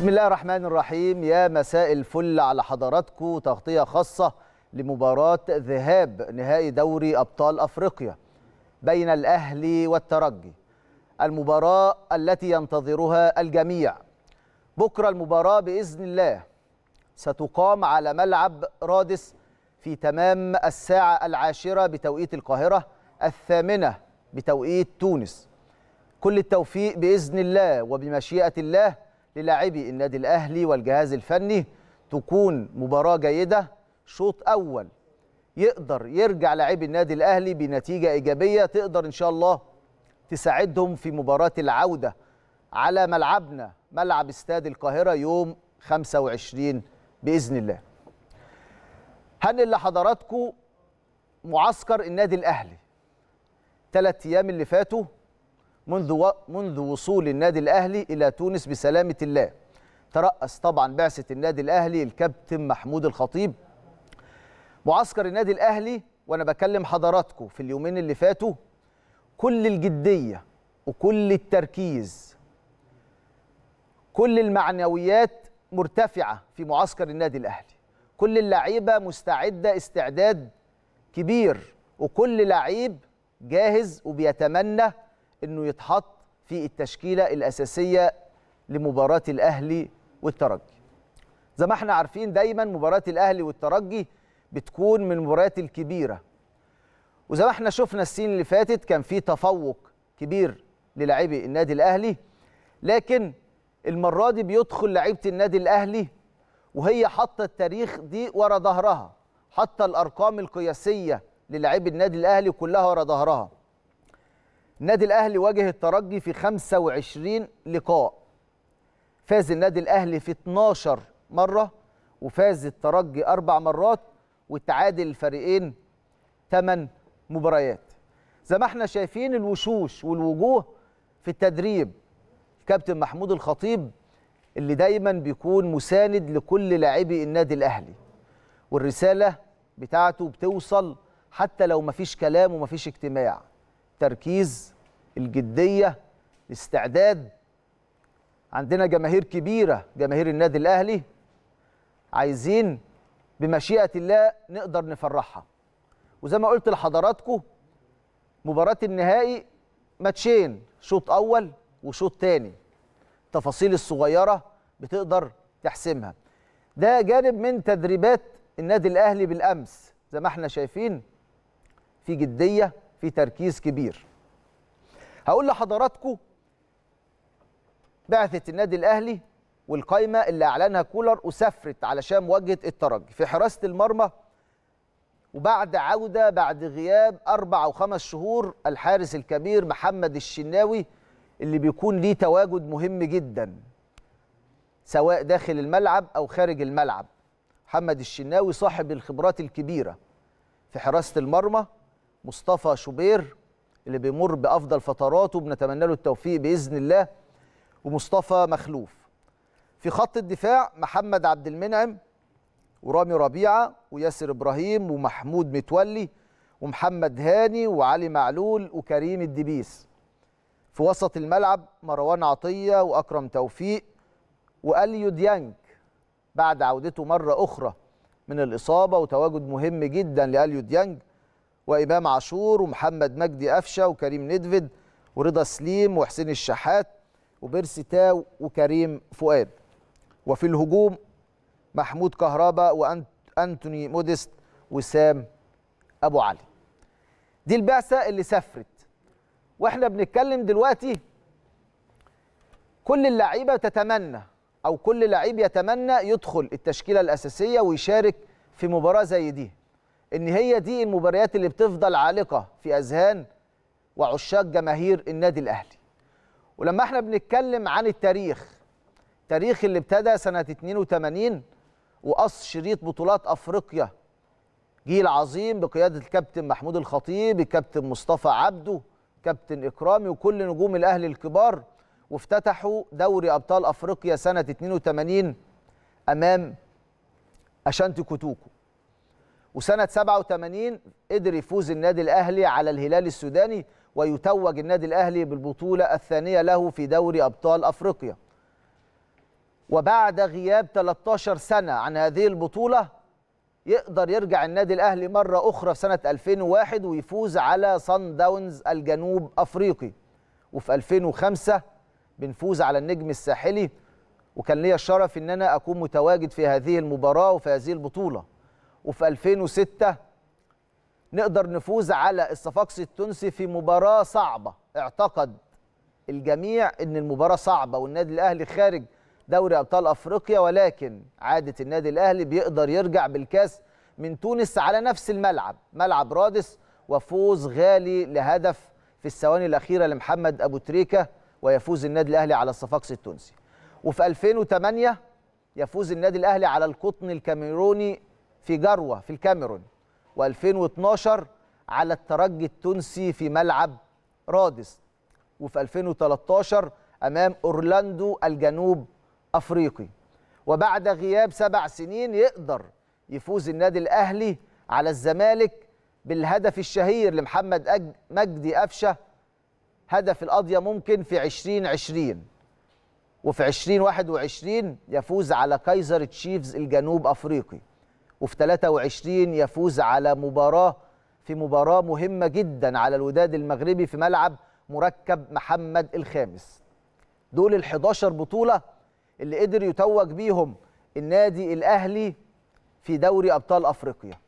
بسم الله الرحمن الرحيم يا مساء الفل على حضراتكم تغطية خاصة لمباراة ذهاب نهائي دوري أبطال أفريقيا بين الأهلي والترجي المباراة التي ينتظرها الجميع بكرة المباراة بإذن الله ستقام على ملعب رادس في تمام الساعة العاشرة بتوقيت القاهرة الثامنة بتوقيت تونس كل التوفيق بإذن الله وبمشيئة الله للاعبي النادي الاهلي والجهاز الفني تكون مباراه جيده شوط اول يقدر يرجع لاعبي النادي الاهلي بنتيجه ايجابيه تقدر ان شاء الله تساعدهم في مباراه العوده على ملعبنا ملعب استاد القاهره يوم 25 باذن الله هنقل لحضراتكم معسكر النادي الاهلي ثلاث ايام اللي فاتوا منذ و... منذ وصول النادي الاهلي الى تونس بسلامه الله ترأس طبعا بعثه النادي الاهلي الكابتن محمود الخطيب معسكر النادي الاهلي وانا بكلم حضراتكم في اليومين اللي فاتوا كل الجديه وكل التركيز كل المعنويات مرتفعه في معسكر النادي الاهلي كل اللعيبه مستعده استعداد كبير وكل لعيب جاهز وبيتمنى انه يتحط في التشكيله الاساسيه لمباراه الاهلي والترجي زي ما احنا عارفين دايما مباراه الاهلي والترجي بتكون من المباريات الكبيره وزي ما احنا شفنا السنين اللي فاتت كان في تفوق كبير للاعبي النادي الاهلي لكن المره دي بيدخل لعيبه النادي الاهلي وهي حاطه التاريخ دي ورا ظهرها حاطه الارقام القياسيه للاعبي النادي الاهلي كلها ورا ظهرها النادي الاهلي واجه الترجي في 25 لقاء فاز النادي الاهلي في 12 مره وفاز الترجي اربع مرات وتعادل الفريقين ثمان مباريات زي ما احنا شايفين الوشوش والوجوه في التدريب كابتن محمود الخطيب اللي دايما بيكون مساند لكل لاعبي النادي الاهلي والرساله بتاعته بتوصل حتى لو مفيش كلام ومفيش اجتماع التركيز الجديه الاستعداد عندنا جماهير كبيره جماهير النادي الاهلي عايزين بمشيئه الله نقدر نفرحها وزي ما قلت لحضراتكم مباراه النهائي ماتشين شوط اول وشوط تاني التفاصيل الصغيره بتقدر تحسمها ده جانب من تدريبات النادي الاهلي بالامس زي ما احنا شايفين في جديه في تركيز كبير هقول لحضراتكم بعثة النادي الأهلي والقايمة اللي أعلنها كولر وسافرت علشان مواجهة الترجي في حراسة المرمى وبعد عودة بعد غياب أربع أو خمس شهور الحارس الكبير محمد الشناوي اللي بيكون ليه تواجد مهم جدا سواء داخل الملعب أو خارج الملعب محمد الشناوي صاحب الخبرات الكبيرة في حراسة المرمى مصطفى شوبير اللي بيمر بافضل فتراته بنتمنى له التوفيق باذن الله ومصطفى مخلوف في خط الدفاع محمد عبد المنعم ورامي ربيعه وياسر ابراهيم ومحمود متولي ومحمد هاني وعلي معلول وكريم الدبيس في وسط الملعب مروان عطيه واكرم توفيق واليو ديانج بعد عودته مره اخرى من الاصابه وتواجد مهم جدا لاليو ديانج وامام عاشور ومحمد مجدي قفشه وكريم ندفد ورضا سليم وحسين الشحات وبيرسي تاو وكريم فؤاد وفي الهجوم محمود كهربا وانتوني موديست وسام ابو علي دي البعثه اللي سافرت واحنا بنتكلم دلوقتي كل اللعيبه تتمنى او كل لعيب يتمنى يدخل التشكيله الاساسيه ويشارك في مباراه زي دي ان هي دي المباريات اللي بتفضل عالقه في اذهان وعشاق جماهير النادي الاهلي ولما احنا بنتكلم عن التاريخ تاريخ اللي ابتدى سنه 82 وقص شريط بطولات افريقيا جيل عظيم بقياده الكابتن محمود الخطيب الكابتن مصطفى عبده كابتن اكرامي وكل نجوم الاهلي الكبار وافتتحوا دوري ابطال افريقيا سنه 82 امام اشانتي كوتوكو وسنة 87 قدر يفوز النادي الأهلي على الهلال السوداني ويتوج النادي الأهلي بالبطولة الثانية له في دوري أبطال أفريقيا وبعد غياب 13 سنة عن هذه البطولة يقدر يرجع النادي الأهلي مرة أخرى في سنة 2001 ويفوز على صن داونز الجنوب أفريقي وفي 2005 بنفوز على النجم الساحلي وكان ليا الشرف ان انا اكون متواجد في هذه المباراه وفي هذه البطوله وفي 2006 نقدر نفوز على الصفاقسي التونسي في مباراه صعبه اعتقد الجميع ان المباراه صعبه والنادي الاهلي خارج دوري ابطال افريقيا ولكن عاده النادي الاهلي بيقدر يرجع بالكاس من تونس على نفس الملعب ملعب رادس وفوز غالي لهدف في الثواني الاخيره لمحمد ابو تريكه ويفوز النادي الاهلي على الصفاقسي التونسي وفي 2008 يفوز النادي الاهلي على القطن الكاميروني في جروة في الكاميرون و2012 على الترجي التونسي في ملعب رادس وفي 2013 أمام أورلاندو الجنوب أفريقي وبعد غياب سبع سنين يقدر يفوز النادي الأهلي على الزمالك بالهدف الشهير لمحمد مجدي قفشة هدف القضية ممكن في 2020 وفي 2021 يفوز على كايزر تشيفز الجنوب أفريقي وفي 23 يفوز على مباراه في مباراه مهمه جدا على الوداد المغربي في ملعب مركب محمد الخامس دول ال 11 بطوله اللي قدر يتوج بيهم النادي الاهلي في دوري ابطال افريقيا